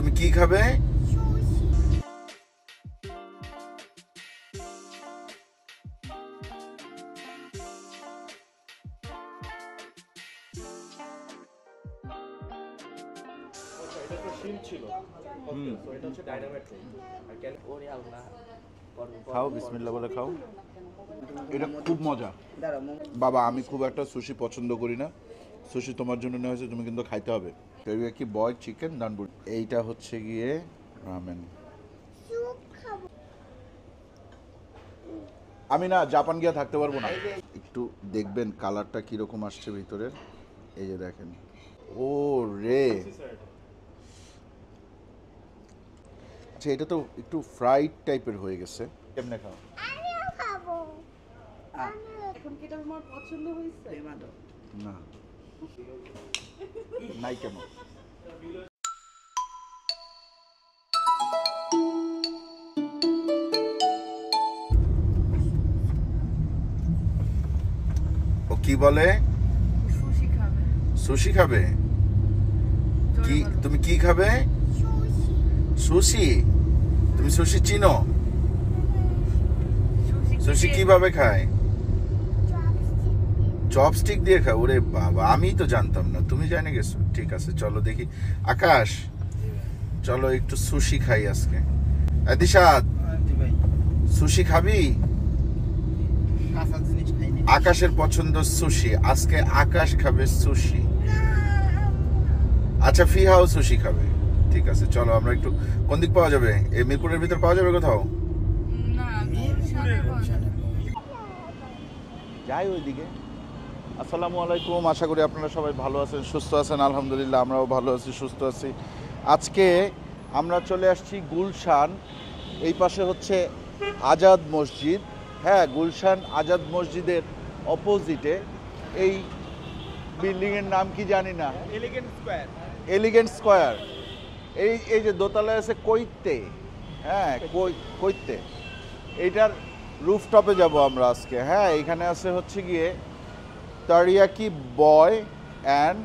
তুমি কি খাবে খাও বিসমিল্লা বলে খাও এটা খুব মজা বাবা আমি খুব একটা সুশি পছন্দ করি না সুশি তোমার জন্য নেওয়া হয়েছে তুমি কিন্তু খাইতে হবে টেরিয়াকি বয় চিকেন দানবুড়ি এইটা হচ্ছে গিয়ে রামেন আমি না জাপান গিয়ে থাকতে পারবো না একটু দেখবেন কালারটা কীরকম আসছে ভিতরের এই যে দেখেন ও রে আচ্ছা এটা তো একটু ফ্রাইড টাইপের হয়ে গেছে কেমনে খাও না নাই কেমন ও কি বলে সুশি খাবে কি তুমি কি খাবে সুশি তুমি সুশি চিনো সুশি কিভাবে খায় চপস্টিক দিয়ে খাও ওরে বাবা আমি তো জানতাম না তুমি জানে গেছো ঠিক আছে চলো দেখি আকাশ চলো একটু সুশি খাই আজকে দিশাদ সুশি খাবি আকাশের পছন্দ সুশি আজকে আকাশ খাবে সুশি আচ্ছা ফিহাও সুশি খাবে ঠিক আছে চলো আমরা একটু কোন দিক পাওয়া যাবে এই মিরপুরের ভিতর পাওয়া যাবে কোথাও যাই ওইদিকে আসসালামু আলাইকুম আশা করি আপনারা সবাই ভালো আছেন সুস্থ আছেন আলহামদুলিল্লাহ আমরাও ভালো আছি সুস্থ আছি আজকে আমরা চলে আসছি গুলশান এই পাশে হচ্ছে আজাদ মসজিদ হ্যাঁ গুলশান আজাদ মসজিদের অপোজিটে এই বিল্ডিংয়ের নাম কি জানি না এলিগেন্ট স্কোয়ার এলিগেন্ট স্কোয়ার এই এই যে দোতলায় আছে কৈতে হ্যাঁ কৈতে এইটার রুফটপে যাব আমরা আজকে হ্যাঁ এখানে আছে হচ্ছে গিয়ে teriyaki boy and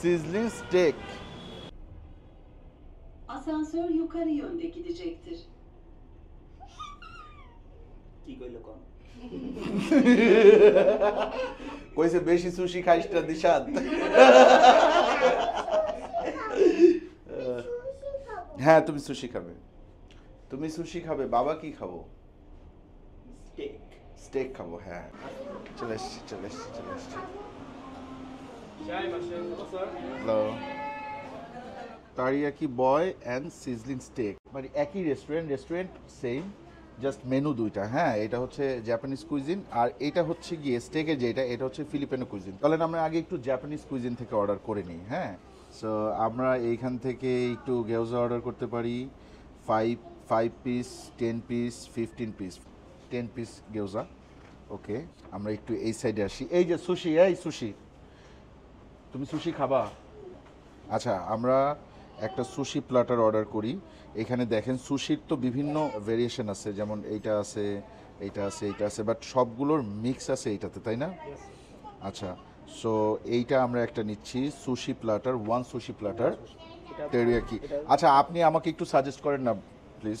sizzling steak. Asansör yukarı yönde gidecektir. কি কইলো কোন কইছে বেশি সুশি খাইস না দিশাত হ্যাঁ তুমি সুশি খাবে তুমি সুশি খাবে বাবা কি খাবো স্টেক স্টেক খাবো হ্যাঁ চলে এসছি চলে এসছি চলে এসছি hello teriyaki boy and sizzling steak মানে একই restaurant restaurant same just menu দুইটা হ্যাঁ এটা হচ্ছে জাপানিজ কুইজিন আর এটা হচ্ছে গিয়ে স্টেকের যেটা এটা হচ্ছে ফিলিপিনো কুইজিন তাহলে আমরা আগে একটু জাপানিজ কুইজিন থেকে অর্ডার করে নিই হ্যাঁ সো আমরা এইখান থেকে একটু গেউজা অর্ডার করতে পারি five five piece ten piece fifteen piece ten piece gyoza okay আমরা একটু এই সাইডে আসি এই যে সুশি এই সুশি তুমি সুশি খাবা আচ্ছা আমরা একটা সুশি প্লাটার অর্ডার করি এখানে দেখেন সুশির তো বিভিন্ন ভেরিয়েশন আছে যেমন এইটা আছে এইটা আছে এইটা আছে বাট সবগুলোর মিক্স আছে এইটাতে তাই না আচ্ছা সো এইটা আমরা একটা নিচ্ছি sushi platter one sushi platter কি আচ্ছা আপনি আমাকে একটু সাজেস্ট করেন না প্লিজ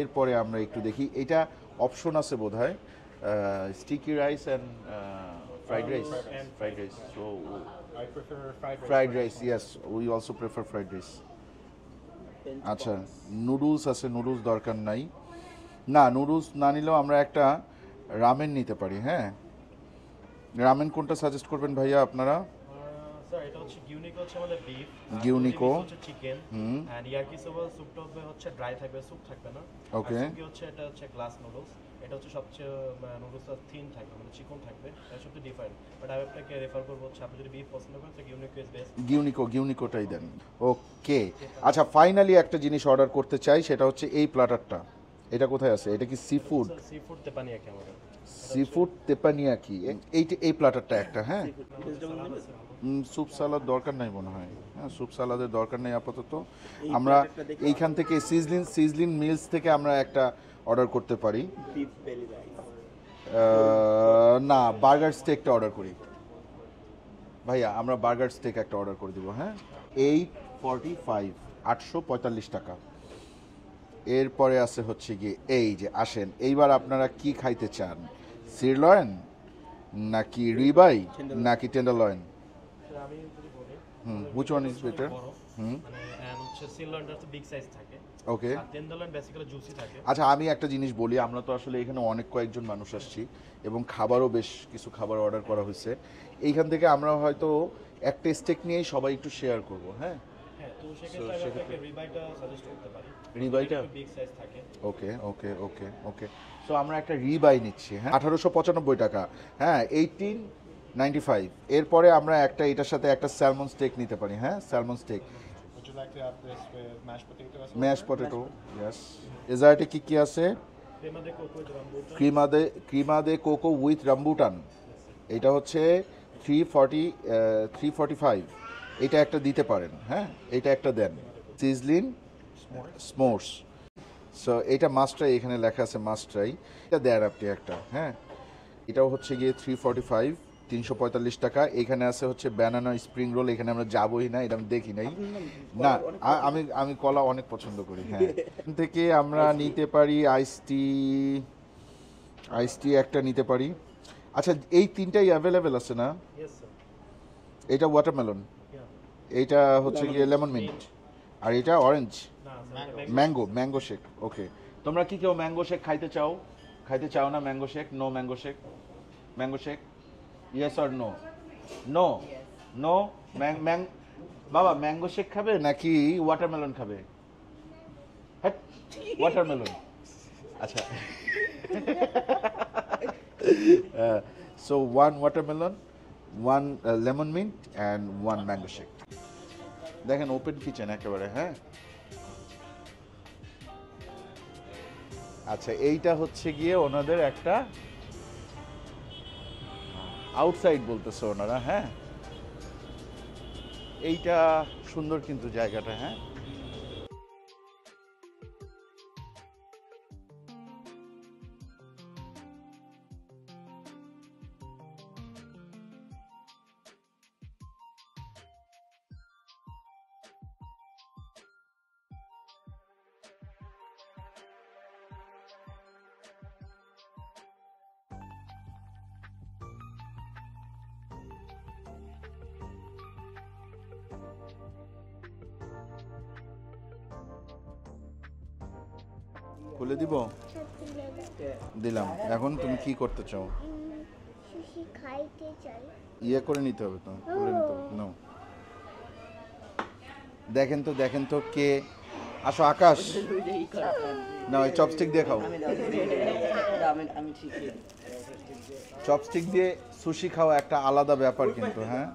এরপরে আমরা একটু দেখি এটা অপশন আছে বোধ হয় sticky rice and fried rice fried rice so fried rice yes we also prefer fried rice আচ্ছা নুডলস আছে নুডলস দরকার নাই না নুডলস না নিলেও আমরা একটা রামেন নিতে পারি হ্যাঁ রামেন কোনটা সাজেস্ট করবেন ভাইয়া আপনারা এটা হচ্ছে গিউনিকো বিফ গিউনিকো ইয়াকি হচ্ছে ড্রাই থাকবে স্যুপ থাকবে না ওকে হচ্ছে এটা হচ্ছে গ্লাস নুডলস এটা হচ্ছে সবচেয়ে থাকবে মানে থাকবে রেফার আপনি যদি গিউনিকোটাই দেন ওকে আচ্ছা ফাইনালি একটা জিনিস অর্ডার করতে চাই সেটা হচ্ছে এই প্ল্যাটারটা এটা কোথায় আছে এটা কি সি ফুড সি ফুড তেপানিয়া কি আমাদের সি ফুড তেপানিয়া কি এই এই প্ল্যাটারটা একটা হ্যাঁ স্যুপ সালাদ দরকার নাই মনে হয় হ্যাঁ স্যুপ সালাদের দরকার নেই আপাতত আমরা এইখান থেকে সিজলিন সিজলিন মিলস থেকে আমরা একটা অর্ডার করতে পারি না বার্গার স্টেকটা অর্ডার করি ভাইয়া আমরা বার্গার স্টেক একটা অর্ডার করে দিব হ্যাঁ এইট ফর্টি ফাইভ আটশো পঁয়তাল্লিশ টাকা এরপরে আছে হচ্ছে গিয়ে এই যে আসেন এইবার আপনারা কি খাইতে চান সিরলয়েন নাকি রিবাই নাকি টেন্ডারলয়েন আমি যদি বলি hmm which one is better hmm okay মানে, আচ্ছা আমি একটা জিনিস বলি আমরা তো আসলে এখানে অনেক কয়েকজন মানুষ আসছি এবং খাবারও বেশ কিছু খাবার অর্ডার করা হয়েছে এইখান থেকে আমরা হয়তো এক টেস্টেক নিয়েই সবাই একটু শেয়ার করব হ্যাঁ ওকে ওকে ওকে ওকে সো আমরা একটা রিবাই নিচ্ছি হ্যাঁ আঠারোশো পঁচানব্বই টাকা হ্যাঁ এইটিন নাইনটি ফাইভ এরপরে আমরা একটা এটার সাথে একটা স্যালমন স্টেক নিতে পারি হ্যাঁ salmon steak mash potato yes ডেজার্টে কী কী আছে ক্রিমাদে ক্রিমাদে কোকো উইথ রাম্বুটান এটা হচ্ছে three forty three forty five এটা একটা দিতে পারেন হ্যাঁ এটা একটা দেন সিজলিন স্মোর্স সো এটা মাস্ট্রাই এখানে লেখা আছে মাস্ট্রাই এটা দেন আপনি একটা হ্যাঁ এটাও হচ্ছে গিয়ে থ্রি ফর্টি ফাইভ তিনশো পঁয়তাল্লিশ টাকা এখানে আছে হচ্ছে ব্যানানা স্প্রিং রোল এখানে আমরা যাবোই না এটা আমি দেখি নাই না আমি আমি কলা অনেক পছন্দ করি হ্যাঁ থেকে আমরা নিতে পারি আইস টি আইস টি একটা নিতে পারি আচ্ছা এই তিনটাই অ্যাভেলেবেল আছে না এটা ওয়াটারমেলন এইটা হচ্ছে গিয়ে লেমন মিন্ট আর এটা orange mango mango shake okay তোমরা কি কেউ ম্যাঙ্গো শেক খাইতে চাও খাইতে চাও না mango shake no mango shake mango shake yes or no no no ম্যাং ম্যাং বাবা ম্যাঙ্গো শেক খাবে নাকি ওয়াটারমেলন খাবে হ্যাঁ ওয়াটারমেলন আচ্ছা so one watermelon, one uh, lemon mint, and one mango shake. দেখেন ওপেন কিচেন একেবারে হ্যাঁ আচ্ছা এইটা হচ্ছে গিয়ে ওনাদের একটা আউটসাইড বলতেছে ওনারা হ্যাঁ এইটা সুন্দর কিন্তু জায়গাটা হ্যাঁ খুলে দিব দিলাম এখন তুমি কি করতে চাও ইয়ে করে নিতে হবে তো করে নিতে হবে দেখেন তো দেখেন তো কে আসো আকাশ না ওই চপস্টিক দিয়ে খাও চপস্টিক দিয়ে সুশি খাওয়া একটা আলাদা ব্যাপার কিন্তু হ্যাঁ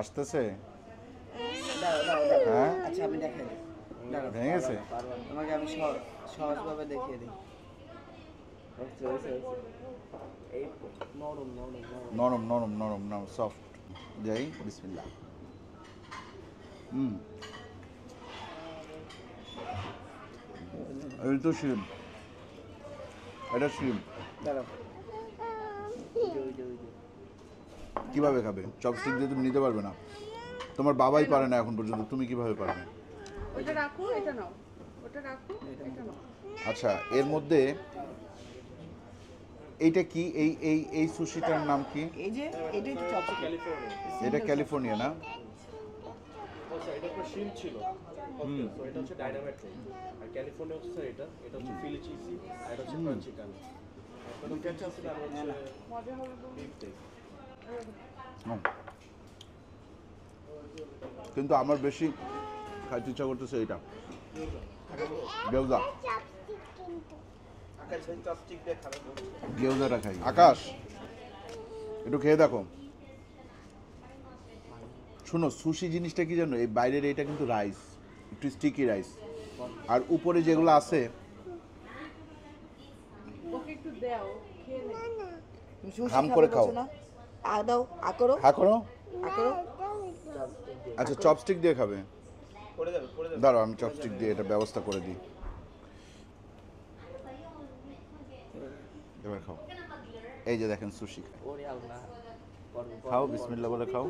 আসতেছে হ্যাঁ আচ্ছা আমি ভেঙে গেছে তোমাকে আমি সহজভাবে দেখিয়ে দিই নরম নরম নরম নরম হুম এটা তো এটা দাঁড়াও কিভাবে খাবে চপস্টিক দিয়ে তুমি নিতে পারবে না তোমার বাবাই পারে না এখন পর্যন্ত তুমি কিভাবে পারবে আচ্ছা এর মধ্যে এইটা কি এই এই এই সুশিটার নাম কি এই যে এটা আচ্ছা, এটা ক্যালিফোর্নিয়া না এটা শিল ছিল এটা হচ্ছে ডাইনামাইট আর ক্যালিফোর্নিয়া হচ্ছে এটা এটা হচ্ছে আর এটা হচ্ছে মজা হবে কিন্তু আমার বেশি খাইতে ইচ্ছা করতেছে এইটা গেউজা গেউজাটা খাই আকাশ একটু খেয়ে দেখো শোনো সুশি জিনিসটা কি জানো এই বাইরের এইটা কিন্তু রাইস একটু স্টিকি রাইস আর উপরে যেগুলো আছে খাম করে খাও আ দাও আ করো হাঁকড়ো আ করো আচ্ছা চপস্টিক দিয়ে খাবে দাঁড়াও আমি চপস্টিক দিয়ে এটা ব্যবস্থা করে দিই এবার খাও এই যে দেখেন সুশি খায় খাও বিসমিল্লা বলে খাও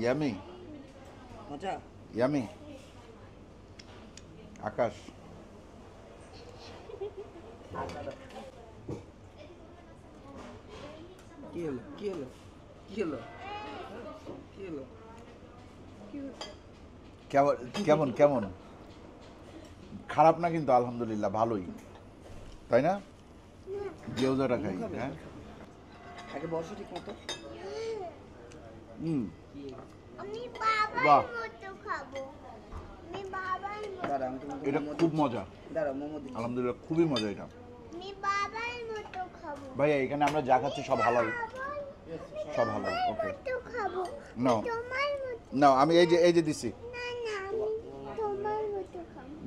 ইয়ামি ইয়ামি আকাশ কি হলো কি হলো কেমন কেমন খারাপ না কিন্তু আলহামদুলিল্লাহ ভালোই তাই না গেউজাটা খাই হ্যাঁ হুম বাহ এটা খুব মজা আলহামদুলিল্লাহ খুবই মজা এটা ভাইয়া এখানে আমরা যা খাচ্ছি সব সব ওকে না না আমি এই যে এই যে দিছি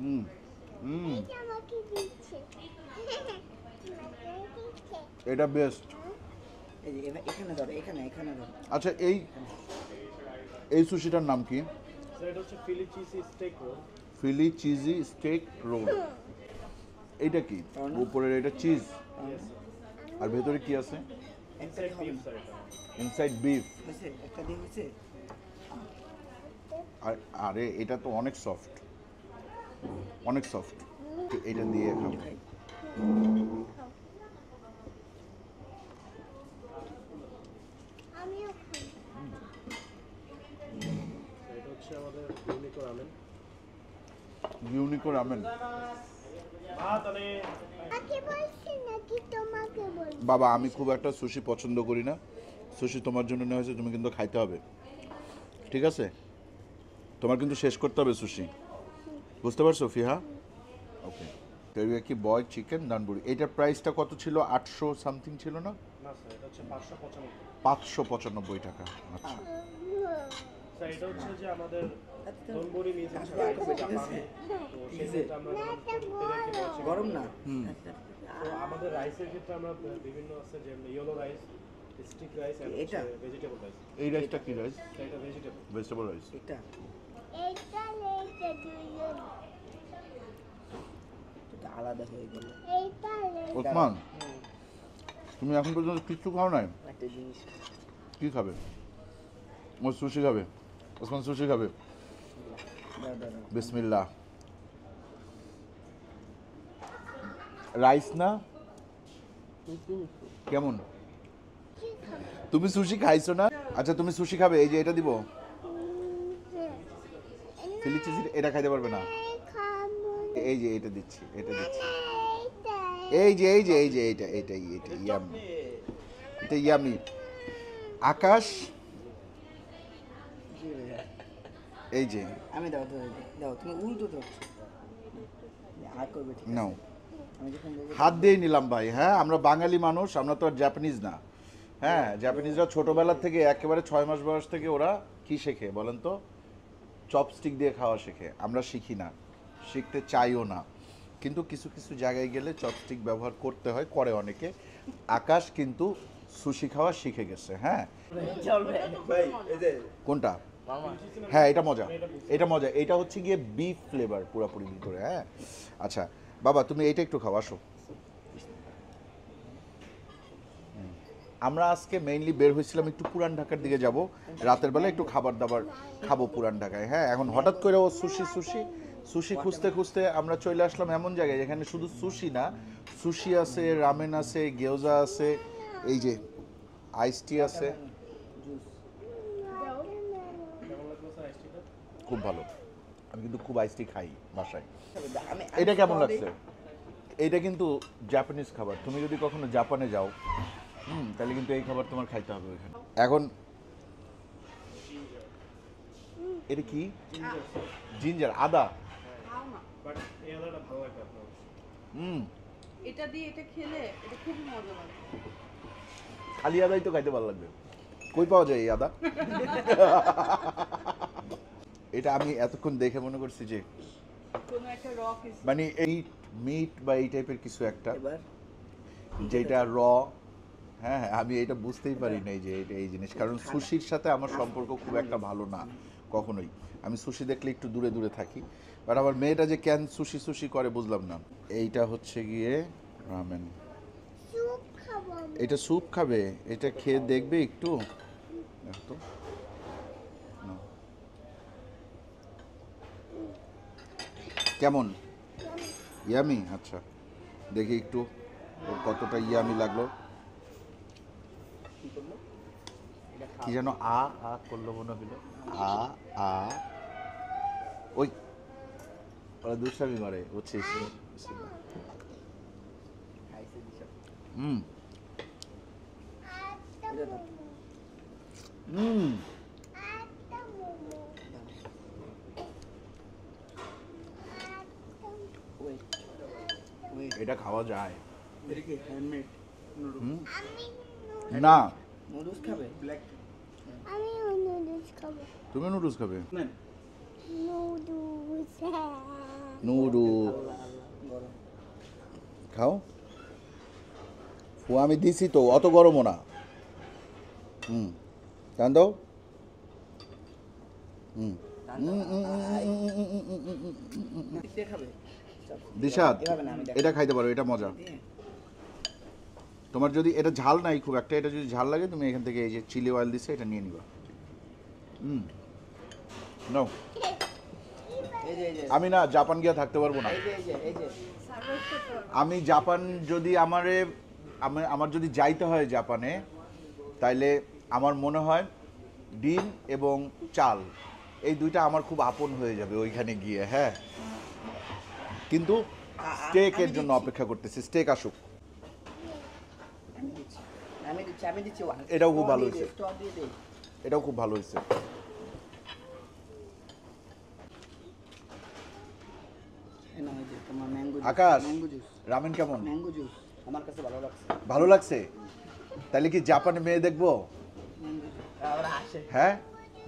হুম হুম এটা বেস্ট আচ্ছা এই এই সুশিটার নাম কি এটা হচ্ছে philly cheesy steak roll philly cheesy এটা কি oh, উপরের এটা চিজ আর ভেতরে কি আছে ইনসাইড বিফ আর আরে এটা তো অনেক সফট অনেক সফট এটা দিয়ে খাবো ইউনিকো রামেন বাবা আমি খুব একটা সুশি পছন্দ করি না সুশি তোমার জন্য নেওয়া হয়েছে তুমি কিন্তু খাইতে হবে ঠিক আছে তোমার কিন্তু শেষ করতে হবে সুশি বুঝতে পারছো ফিহা ওকে কি বয় চিকেন দানবুড়ি এটার প্রাইসটা কত ছিল আটশো সামথিং ছিল না পাঁচশো পঁচানব্বই টাকা আচ্ছা হ্যাঁ। এটা হচ্ছে যে আমাদের গরম না আমাদের রাইসের ক্ষেত্রে আমরা বিভিন্ন আছে যেমন yellow rice stick rice vegetable rice এই রাইসটা রাইস এটা ভেজিটেবল রাইস এটা আলাদা তুমি এখন পর্যন্ত কিচ্ছু খাও নাই একটা জিনিস কি খাবে ও সুশি খাবে ওসমান সুশি খাবে বিসমিল্লা রাইস না কেমন তুমি সুশি খাইছো না আচ্ছা তুমি সুশি খাবে এই যে এটা দিব চিলি চিজ এটা খাইতে পারবে না এই যে এটা দিচ্ছি এটা দিচ্ছি এই যে এই যে এই যে এইটা এইটা এটা ইয়ামি এটা ইয়ামি আকাশ এই যে আমি দাও তো দাও তুমি উল্টো তো হাত নাও হাত দিয়ে নিলাম ভাই হ্যাঁ আমরা বাঙালি মানুষ আমরা তো আর জাপানিজ না হ্যাঁ জাপানিজরা ছোটবেলার থেকে একেবারে ছয় মাস বয়স থেকে ওরা কি শেখে বলেন তো চপস্টিক দিয়ে খাওয়া শেখে আমরা শিখি না শিখতে চাইও না কিন্তু কিছু কিছু জায়গায় গেলে চপস্টিক ব্যবহার করতে হয় করে অনেকে আকাশ কিন্তু সুশি খাওয়া শিখে গেছে হ্যাঁ কোনটা হ্যাঁ এটা মজা এটা মজা এটা হচ্ছে গিয়ে বিফ ফ্লেভার পুরোপুরি ভিতরে হ্যাঁ আচ্ছা বাবা তুমি এটা একটু খাও আসো আমরা আজকে মেইনলি বের হয়েছিলাম একটু পুরান ঢাকার দিকে যাব রাতের বেলা একটু খাবার দাবার খাবো পুরান ঢাকায় হ্যাঁ এখন হঠাৎ করে ও সুশি সুশি সুশি খুঁজতে খুঁজতে আমরা চলে আসলাম এমন জায়গায় যেখানে শুধু সুশি না সুশি আছে রামেন আছে গেউজা আছে এই যে আইস টি আছে খুব ভালো আমি কিন্তু খুব আইসটি খাই বাসায় এটা কেমন লাগছে এটা কিন্তু জাপানিজ খাবার তুমি যদি কখনো জাপানে যাও হুম তাহলে কিন্তু এই খাবার তোমার খাইতে হবে ওইখানে এখন এটা কি জিঞ্জার আদা হুম এটা দিয়ে এটা খেলে এটা খুব মজা লাগে খালি আদাই তো খাইতে ভালো লাগবে কই পাওয়া যায় এই আদা এটা আমি এতক্ষণ দেখে মনে করছি যে মানে এই মিট বা এই টাইপের কিছু একটা যেটা র হ্যাঁ হ্যাঁ আমি এটা বুঝতেই পারি নাই যে এটা এই জিনিস কারণ সুশির সাথে আমার আচ্ছা। সম্পর্ক খুব একটা ভালো না কখনোই আমি সুশি দেখলে একটু দূরে দূরে থাকি বাট আমার মেয়েটা যে ক্যান সুশি সুশি করে বুঝলাম না এইটা হচ্ছে গিয়ে রামেন এটা স্যুপ খাবে এটা খেয়ে দেখবে একটু তো কেমন ইয়ামি আচ্ছা দেখি একটু ওর কতটা ইয়ামি লাগলো কি যেন আ আ করলো মনে হলো আ আ ওই ওরা মারে করে বুঝছিস হুম হুম এটা খাওয়া যায় না আমি তুমি নুডলস খাবে খাও ফু আমি দিছি তো অত গরমও না হুম জান দাও হুম দিশাদ এটা খাইতে পারো এটা মজা হ্যাঁ। তোমার যদি এটা ঝাল নাই খুব একটা এটা যদি ঝাল লাগে তুমি এখান থেকে এই যে চিলি অয়েল দিচ্ছে এটা নিয়ে নিবা হুম নাও আমি না জাপান গিয়ে থাকতে পারবো না আমি জাপান যদি আমারে আমার যদি যাইতে হয় জাপানে তাইলে আমার মনে হয় ডিম এবং চাল এই দুইটা আমার খুব আপন হয়ে যাবে ওইখানে গিয়ে হ্যাঁ কিন্তু স্টেকের জন্য অপেক্ষা করতেছি স্টেক আসুক এটাও খুব ভালো হয়েছে এটাও খুব ভালো হয়েছে আকাশ রামেন কেমন ভালো লাগছে তাহলে কি জাপানে মেয়ে দেখবো হ্যাঁ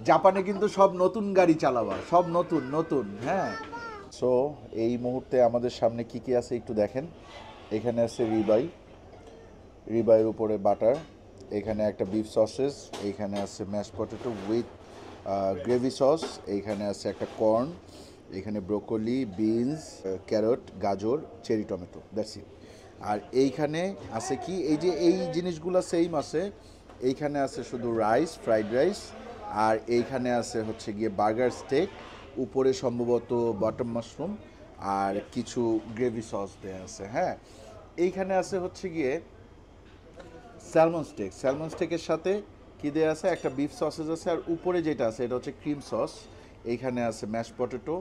জাপানে কিন্তু সব নতুন গাড়ি চালাবা সব নতুন নতুন হ্যাঁ সো এই মুহূর্তে আমাদের সামনে কি কি আছে একটু দেখেন এখানে আছে রিবাই রিবাইয়ের উপরে বাটার এখানে একটা বিফ সসেস এইখানে আছে mash potato with gravy sauce এইখানে আছে একটা কর্ন এখানে ব্রোকলি বিনস ক্যারট গাজর চেরি টমেটো দ্যাটস ইট আর এইখানে আছে কি এই যে এই জিনিসগুলো সেম আছে এইখানে আছে শুধু রাইস ফ্রাইড রাইস আর এইখানে আছে হচ্ছে গিয়ে বার্গার স্টেক উপরে সম্ভবত বাটার মাশরুম আর কিছু গ্রেভি সস দেওয়া আছে হ্যাঁ এইখানে আছে হচ্ছে গিয়ে স্যালমন স্টেক স্যালমন স্টেকের সাথে কী দেওয়া আছে একটা বিফ সসেজ আছে আর উপরে যেটা আছে এটা হচ্ছে ক্রিম সস এইখানে আছে ম্যাশ পটেটো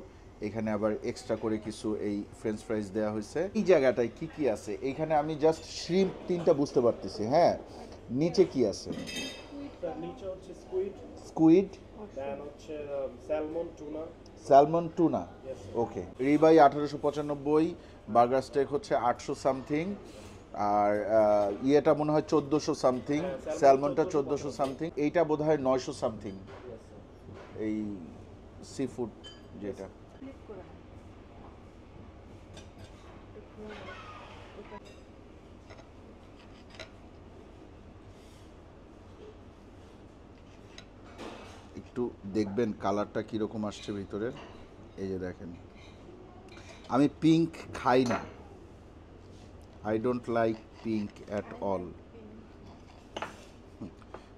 এখানে আবার এক্সট্রা করে কিছু এই ফ্রেঞ্চ ফ্রাইজ দেওয়া হয়েছে এই জায়গাটায় কি কি আছে এখানে আমি জাস্ট শ্রিম তিনটা বুঝতে পারতেছি হ্যাঁ নিচে কি আছে squid squid salmon tuna salmon tuna okay ribeye আঠারোশো পঁচানব্বই বার্গার স্টেক হচ্ছে আটশো সামথিং আর ইয়েটা মনে হয় চোদ্দোশো সামথিং স্যালমনটা চোদ্দোশো সামথিং এইটা বোধ হয় নয়শো সামথিং এই সি ফুড যেটা একটু দেখবেন কালারটা কীরকম আসছে ভিতরে এই যে দেখেন আমি পিঙ্ক খাই না I don't like pink at all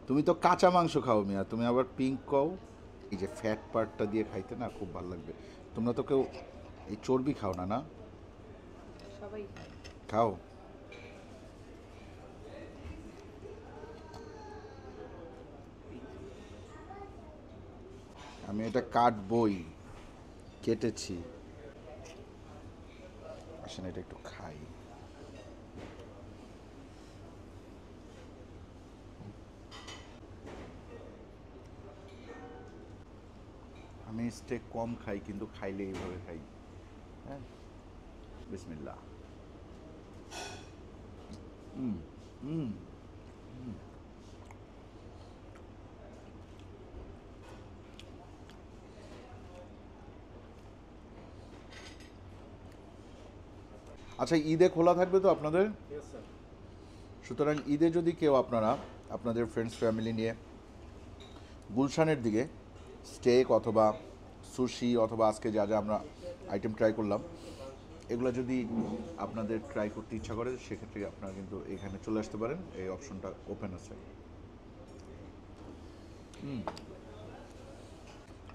তুমি তো কাঁচা মাংস খাও মিয়া তুমি আবার পিঙ্ক খাও এই যে ফ্যাট পার্টটা দিয়ে খাইতে না খুব ভালো লাগবে তোমরা তো কেউ এই চর্বি খাও না না খাও আমি এটা বই কেটেছি আসেন এটা একটু খাই আমি স্টেক কম খাই কিন্তু খাইলে এইভাবে খাই হ্যাঁ বিসমিল্লা হুম হুম আচ্ছা ঈদে খোলা থাকবে তো আপনাদের সুতরাং ঈদে যদি কেউ আপনারা আপনাদের ফ্রেন্ডস ফ্যামিলি নিয়ে গুলশানের দিকে স্টেক অথবা সুশি অথবা আজকে যা যা আমরা আইটেম ট্রাই করলাম এগুলো যদি আপনাদের ট্রাই করতে ইচ্ছা করে সেক্ষেত্রে আপনারা কিন্তু এখানে চলে আসতে পারেন এই অপশনটা ওপেন আছে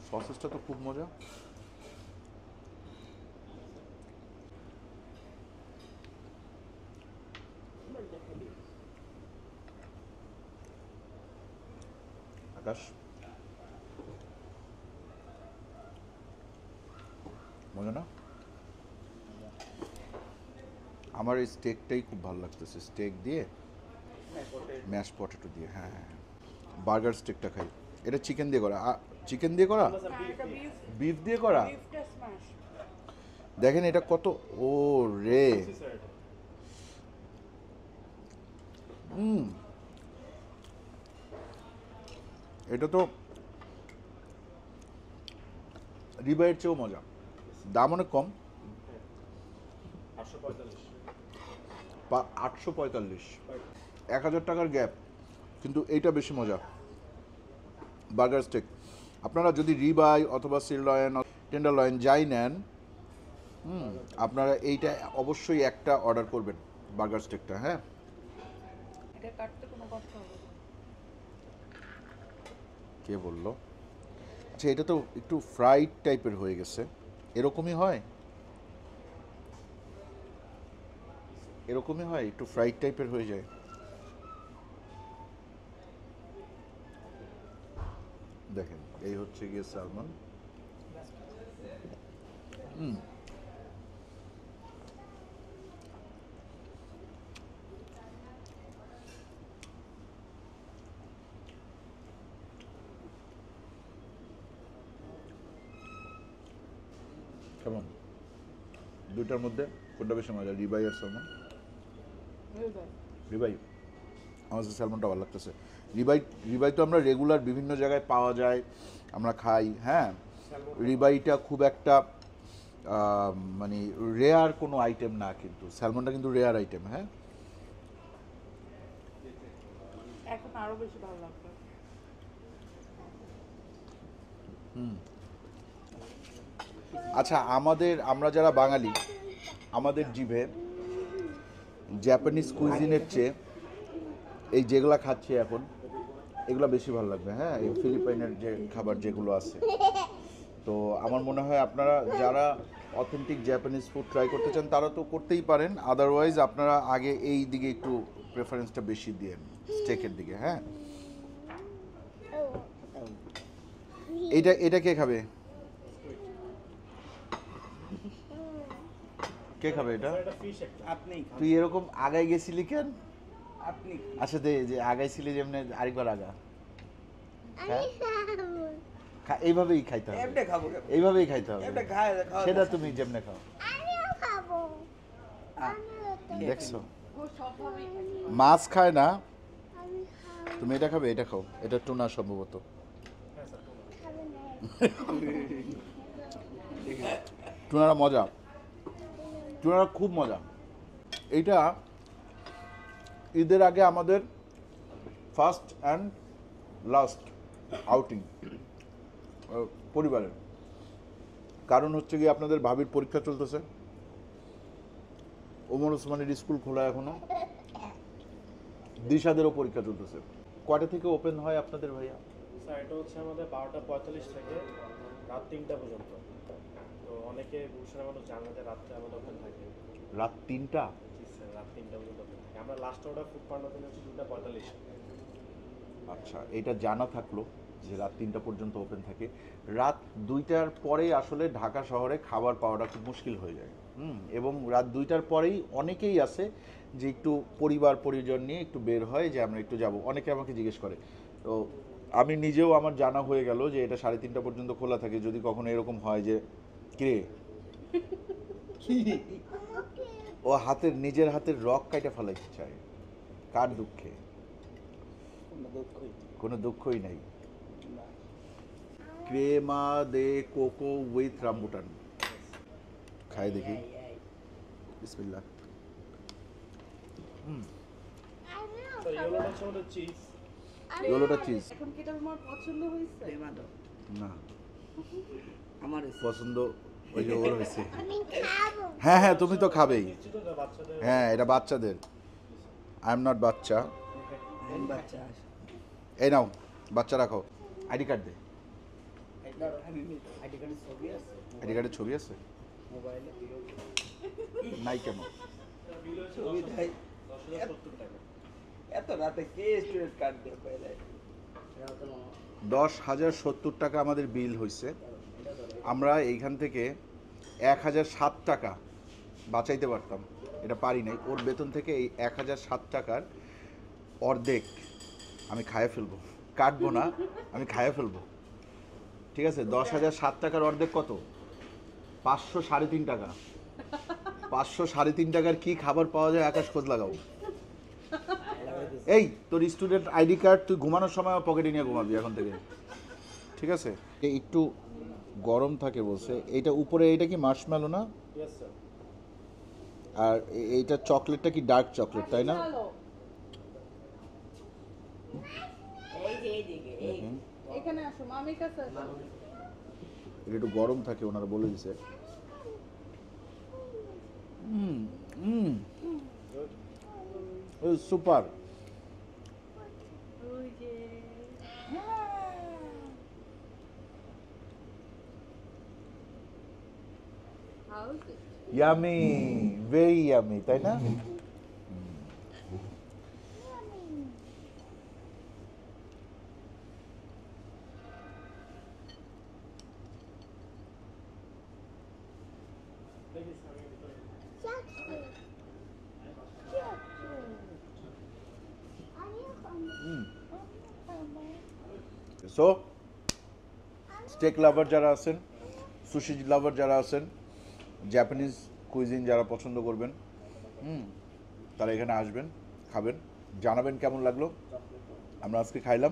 সসেসটা তো খুব মজা আকাশ মজা না আমার এই স্টেকটাই খুব ভালো লাগতেছে স্টেক দিয়ে ম্যাশ পটেটো দিয়ে হ্যাঁ বার্গার হ্যাঁ, হ্যাঁ। স্টেকটা খাই এটা চিকেন দিয়ে করা চিকেন দিয়ে করা বিফ হ্যাঁ, দিয়ে করা দেখেন এটা কত ও রে এটা তো রিবাইয়ের চেয়েও মজা দাম অনেক কম আটশো পঁয়তাল্লিশ এক হাজার টাকার গ্যাপ কিন্তু এইটা বেশি মজা বার্গার স্টেক আপনারা যদি রিবাই অথবা সিল লয়েন টেন্ডার লয়েন যাই নেন হুম আপনারা এইটা অবশ্যই একটা অর্ডার করবেন বার্গার স্টেকটা হ্যাঁ কোনো কে বলল আচ্ছা এটা তো একটু ফ্রাইড টাইপের হয়ে গেছে এরকমই হয় এরকমই হয় একটু ফ্রাইড টাইপের হয়ে যায় দেখেন এই হচ্ছে গিয়ে সালমান হুম দুইটার মধ্যে কোনটা বেশি মজা রিবাই আর সালমান রিবাই আমার কাছে স্যালমনটা ভালো লাগতেছে রিবাই রিবাই তো আমরা রেগুলার বিভিন্ন জায়গায় পাওয়া যায় আমরা খাই হ্যাঁ রিবাইটা খুব একটা মানে রেয়ার কোনো আইটেম না কিন্তু স্যালমনটা কিন্তু রেয়ার আইটেম হ্যাঁ এখন বেশি ভালো লাগবে হুম আচ্ছা আমাদের আমরা যারা বাঙালি আমাদের জিভে জাপানিজ কুইজিনের চেয়ে এই যেগুলো খাচ্ছি এখন এগুলো বেশি ভালো লাগবে হ্যাঁ এই ফিলিপাইনের যে খাবার যেগুলো আছে তো আমার মনে হয় আপনারা যারা অথেন্টিক জাপানিজ ফুড ট্রাই করতে চান তারা তো করতেই পারেন আদারওয়াইজ আপনারা আগে এই দিকে একটু প্রেফারেন্সটা বেশি দিয়ে স্টেকের দিকে হ্যাঁ এটা এটা কে খাবে কে খাবে এটা তুই এরকম আগায় গেছিলি কেন আপনি আচ্ছা দে যে আগাইছিলি যেমনে আরেকবার আগা হ্যাঁ? এইভাবেই খাইতে হবে এইভাবেই খাইতে হবে সেটা তুমি যেমনে খাও দেখছো মাছ খায় না তুমি এটা খাবে এটা খাও এটা টুনা সম্ভবত টুনারা মজা চূড়াটা খুব মজা এইটা ঈদের আগে আমাদের ফার্স্ট অ্যান্ড লাস্ট আউটিং পরিবারের কারণ হচ্ছে কি আপনাদের ভাবির পরীক্ষা চলতেছে ওমর ওসমানের স্কুল খোলা এখনো দিশাদেরও পরীক্ষা চলতেছে কয়টা থেকে ওপেন হয় আপনাদের ভাইয়া স্যার এটা হচ্ছে আমাদের বারোটা পঁয়তাল্লিশ থেকে রাত তিনটা পর্যন্ত তো অনেকে গুলশানের মানুষ জানে যে রাত্রে আমাদের ওখানে থাকে রাত তিনটা জি স্যার রাত তিনটা পর্যন্ত থাকে আমরা লাস্ট অর্ডার ফুড পান্ডা থেকে হচ্ছে দুটা পঁয়তাল্লিশ আচ্ছা এটা জানা থাকলো যে রাত তিনটা পর্যন্ত ওপেন থাকে রাত দুইটার পরে আসলে ঢাকা শহরে খাবার পাওয়াটা খুব মুশকিল হয়ে যায় হুম এবং রাত দুইটার পরেই অনেকেই আছে যে একটু পরিবার পরিজন নিয়ে একটু বের হয় যে আমরা একটু যাব অনেকে আমাকে জিজ্ঞেস করে তো আমি নিজেও আমার জানা হয়ে গেল যে এটা সাড়ে তিনটা পর্যন্ত খোলা থাকে যদি কখনো এরকম হয় যে কিরে ও হাতের নিজের হাতের রক কাইটা ফেলাইতে চায় কার দুঃখে কোনো দুঃখই নাই ক্রেমা দে কোকো উইথ রামবুটান খাই দেখি বিসমিল্লা না আমার পছন্দ হ্যাঁ হ্যাঁ তুমি তো খাবেই হ্যাঁ এটা বাচ্চাদের আই এম নট বাচ্চা এই নাও বাচ্চা রাখো আইডি কার্ড দে আইডি কার্ডের ছবি আছে নাই কেন দশ হাজার সত্তর টাকা আমাদের বিল হয়েছে আমরা এইখান থেকে এক হাজার সাত টাকা বাঁচাইতে পারতাম এটা পারি নাই ওর বেতন থেকে এই এক হাজার সাত টাকার অর্ধেক আমি খায়ে ফেলবো কাটবো না আমি খায়ে ফেলবো ঠিক আছে দশ হাজার সাত টাকার অর্ধেক কত পাঁচশো সাড়ে তিন টাকা পাঁচশো সাড়ে তিন টাকার কি খাবার পাওয়া যায় আকাশ খোঁজ লাগাবো এই তোর স্টুডেন্ট আইডি কার্ড তুই ঘুমানোর সময় পকেটে নিয়ে ঘুমাবি এখন থেকে ঠিক আছে একটু গরম থাকে বলছে এটা উপরে এটা কি মেলো না আর এইটা চকলেটটা কি ডার্ক চকলেট তাই না এটা একটু গরম থাকে ওনারা বলে দিছে hmm hmm super yummy very yummy তাই না সো স্টেক লাভার যারা আছেন সুশি লাভার যারা আছেন জাপানিজ কুইজিন যারা পছন্দ করবেন হুম তারা এখানে আসবেন খাবেন জানাবেন কেমন লাগলো আমরা আজকে খাইলাম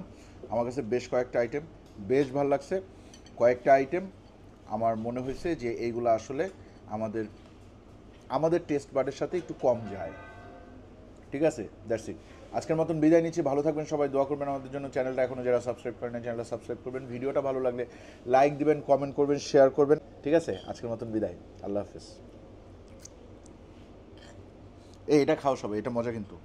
আমার কাছে বেশ কয়েকটা আইটেম বেশ ভালো লাগছে কয়েকটা আইটেম আমার মনে হয়েছে যে এইগুলো আসলে আমাদের আমাদের টেস্ট বাডের সাথে একটু কম যায় ঠিক আছে দ্যাটস ইট আজকের মতন বিদায় নিচ্ছি ভালো থাকবেন সবাই দোয়া করবেন আমাদের জন্য চ্যানেলটা এখনও যারা সাবস্ক্রাইব করেন চ্যানেলটা সাবস্ক্রাইব করবেন ভিডিওটা ভালো লাগলে লাইক দিবেন কমেন্ট করবেন শেয়ার করবেন ঠিক আছে আজকের মতন বিদায় আল্লাহ হাফিজ এই এটা খাও সবাই এটা মজা কিন্তু